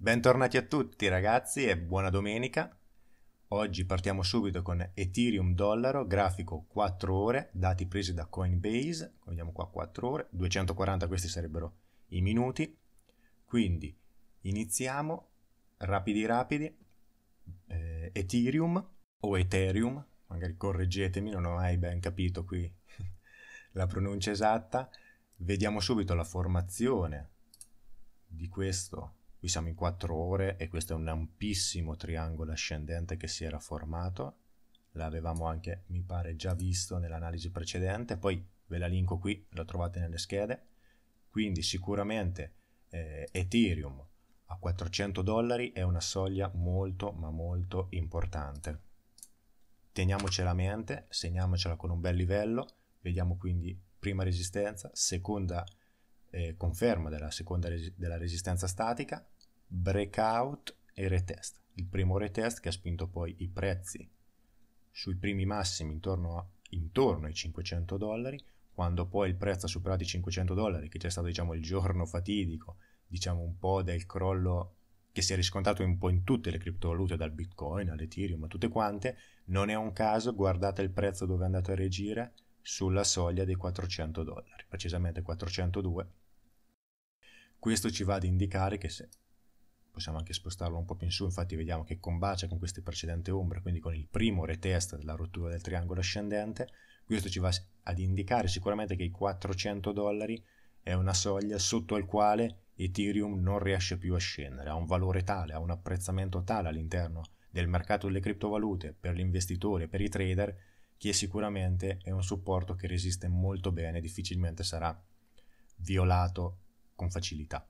Bentornati a tutti ragazzi e buona domenica. Oggi partiamo subito con Ethereum dollaro, grafico 4 ore, dati presi da Coinbase, vediamo qua 4 ore, 240 questi sarebbero i minuti. Quindi iniziamo rapidi rapidi eh, Ethereum o Ethereum, magari correggetemi, non ho mai ben capito qui la pronuncia esatta. Vediamo subito la formazione di questo qui siamo in 4 ore e questo è un ampissimo triangolo ascendente che si era formato, l'avevamo anche mi pare già visto nell'analisi precedente, poi ve la linko qui, la trovate nelle schede, quindi sicuramente eh, Ethereum a 400 dollari è una soglia molto ma molto importante. Teniamocela a mente, segniamocela con un bel livello, vediamo quindi prima resistenza, seconda resistenza, eh, conferma della seconda resi- della resistenza statica, breakout e retest. Il primo retest che ha spinto poi i prezzi sui primi massimi intorno, a, intorno ai 500 dollari, quando poi il prezzo ha superato i 500 dollari, che c'è stato diciamo il giorno fatidico, diciamo un po' del crollo che si è riscontrato un po' in tutte le criptovalute, dal Bitcoin all'Ethereum, a tutte quante, non è un caso, guardate il prezzo dove è andato a regire, sulla soglia dei 400 dollari, precisamente 402 questo ci va ad indicare che se possiamo anche spostarlo un po' più in su, infatti vediamo che combacia con queste precedenti ombre, quindi con il primo retest della rottura del triangolo ascendente, questo ci va ad indicare sicuramente che i 400 dollari è una soglia sotto al quale Ethereum non riesce più a scendere, ha un valore tale, ha un apprezzamento tale all'interno del mercato delle criptovalute per l'investitore, per i trader, che sicuramente è un supporto che resiste molto bene, difficilmente sarà violato con facilità.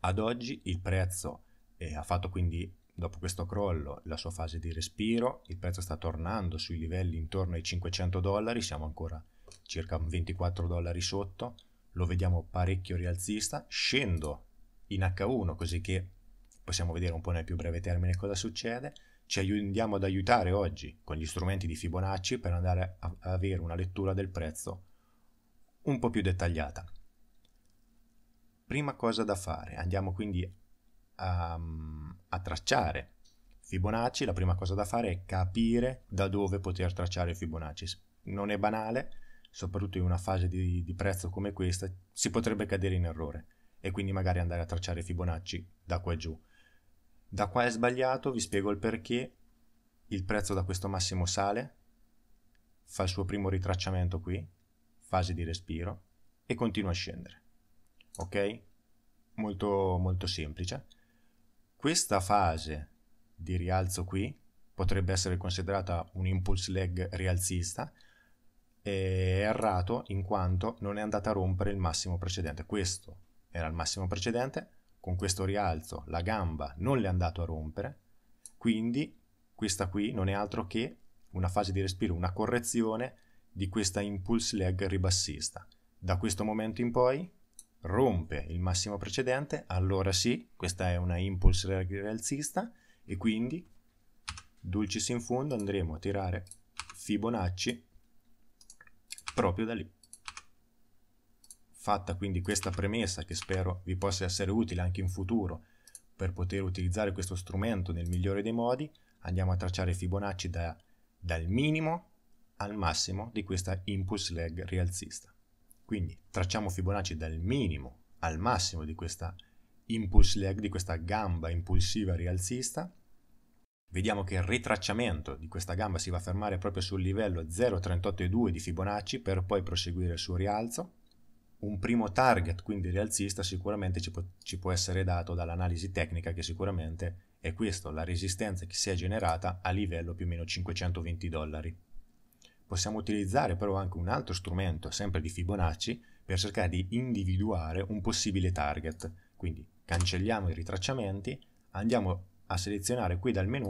Ad oggi il prezzo eh, ha fatto quindi dopo questo crollo la sua fase di respiro, il prezzo sta tornando sui livelli intorno ai 500 dollari, siamo ancora circa 24 dollari sotto, lo vediamo parecchio rialzista, scendo in H1 così che possiamo vedere un po' nel più breve termine cosa succede, ci andiamo ad aiutare oggi con gli strumenti di Fibonacci per andare a avere una lettura del prezzo un po' più dettagliata. Prima cosa da fare, andiamo quindi a, a tracciare Fibonacci, la prima cosa da fare è capire da dove poter tracciare Fibonacci. Non è banale, soprattutto in una fase di, di, prezzo come questa, si potrebbe cadere in errore e quindi magari andare a tracciare Fibonacci da qua giù. Da qua è sbagliato, vi spiego il perché. Il prezzo da questo massimo sale, fa il suo primo ritracciamento qui, fase di respiro, e continua a scendere ok? Molto, molto semplice. Questa fase di rialzo qui potrebbe essere considerata un impulse leg rialzista, è errato in quanto non è andata a rompere il massimo precedente. Questo era il massimo precedente, con questo rialzo la gamba non l'è andato a rompere, quindi questa qui non è altro che una fase di respiro, una correzione di questa impulse leg ribassista. Da questo momento in poi rompe il massimo precedente, allora sì, questa è una impulse reg- rialzista e quindi dulcis in fondo andremo a tirare Fibonacci proprio da lì. Fatta quindi questa premessa che spero vi possa essere utile anche in futuro per poter utilizzare questo strumento nel migliore dei modi, andiamo a tracciare Fibonacci da, dal minimo al massimo di questa impulse leg rialzista. Quindi tracciamo Fibonacci dal minimo al massimo di questa impulse leg, di questa gamba impulsiva rialzista. Vediamo che il ritracciamento di questa gamba si va a fermare proprio sul livello 0,382 di Fibonacci per poi proseguire il suo rialzo. Un primo target, quindi rialzista, sicuramente ci può, ci può essere dato dall'analisi tecnica che sicuramente è questo, la resistenza che si è generata a livello più o meno 520 dollari possiamo utilizzare però anche un altro strumento, sempre di Fibonacci, per cercare di individuare un possibile target. Quindi cancelliamo i ritracciamenti, andiamo a selezionare qui dal menu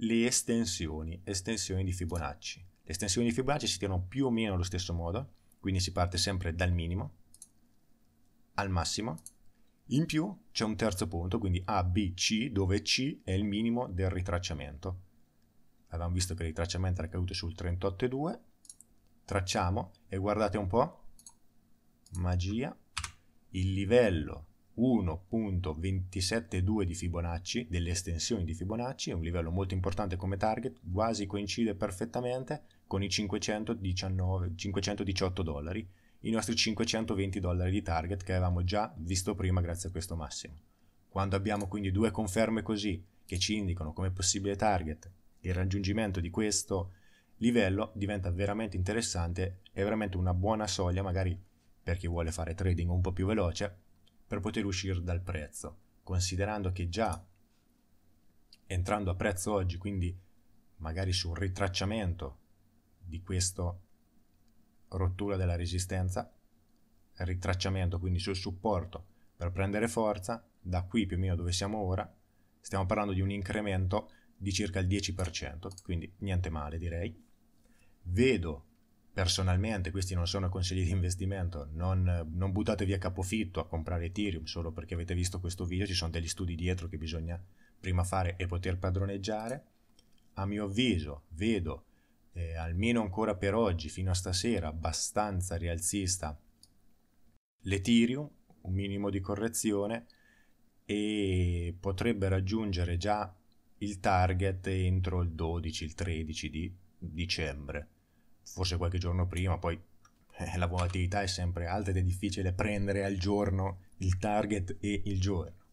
le estensioni, estensioni di Fibonacci. Le estensioni di Fibonacci si tirano più o meno allo stesso modo, quindi si parte sempre dal minimo al massimo. In più c'è un terzo punto, quindi A, B, C, dove C è il minimo del ritracciamento avevamo visto che il tracciamento era caduto sul 38,2 tracciamo e guardate un po' magia il livello 1.272 di Fibonacci, delle estensioni di Fibonacci, è un livello molto importante come target, quasi coincide perfettamente con i 519, 518 dollari, i nostri 520 dollari di target che avevamo già visto prima grazie a questo massimo. Quando abbiamo quindi due conferme così che ci indicano come possibile target il raggiungimento di questo livello diventa veramente interessante, è veramente una buona soglia magari per chi vuole fare trading un po' più veloce per poter uscire dal prezzo, considerando che già entrando a prezzo oggi, quindi magari su un ritracciamento di questa rottura della resistenza, ritracciamento quindi sul supporto per prendere forza, da qui più o meno dove siamo ora, stiamo parlando di un incremento di circa il 10%, quindi niente male direi. Vedo personalmente, questi non sono consigli di investimento, non, non buttate via capofitto a comprare Ethereum solo perché avete visto questo video, ci sono degli studi dietro che bisogna prima fare e poter padroneggiare. A mio avviso vedo, eh, almeno ancora per oggi, fino a stasera, abbastanza rialzista l'Ethereum, un minimo di correzione, e potrebbe raggiungere già il target entro il 12, il 13 di dicembre, forse qualche giorno prima, poi eh, la volatilità è sempre alta ed è difficile prendere al giorno il target e il giorno.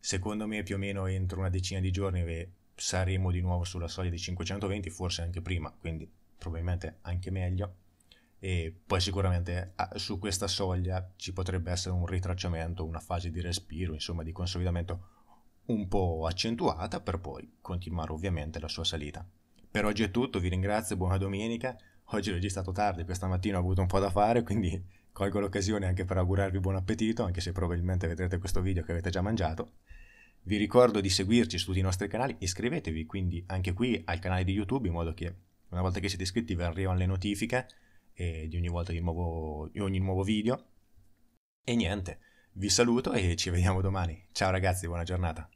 Secondo me più o meno entro una decina di giorni saremo di nuovo sulla soglia di 520, forse anche prima, quindi probabilmente anche meglio. E poi sicuramente su questa soglia ci potrebbe essere un ritracciamento, una fase di respiro, insomma di consolidamento un po' accentuata per poi continuare ovviamente la sua salita. Per oggi è tutto, vi ringrazio, buona domenica. Oggi ho registrato tardi, questa mattina ho avuto un po' da fare, quindi colgo l'occasione anche per augurarvi buon appetito, anche se probabilmente vedrete questo video che avete già mangiato. Vi ricordo di seguirci su tutti i nostri canali, iscrivetevi quindi anche qui al canale di YouTube in modo che una volta che siete iscritti vi arrivano le notifiche di ogni volta di, nuovo, di ogni nuovo video. E niente, vi saluto e ci vediamo domani. Ciao ragazzi, buona giornata.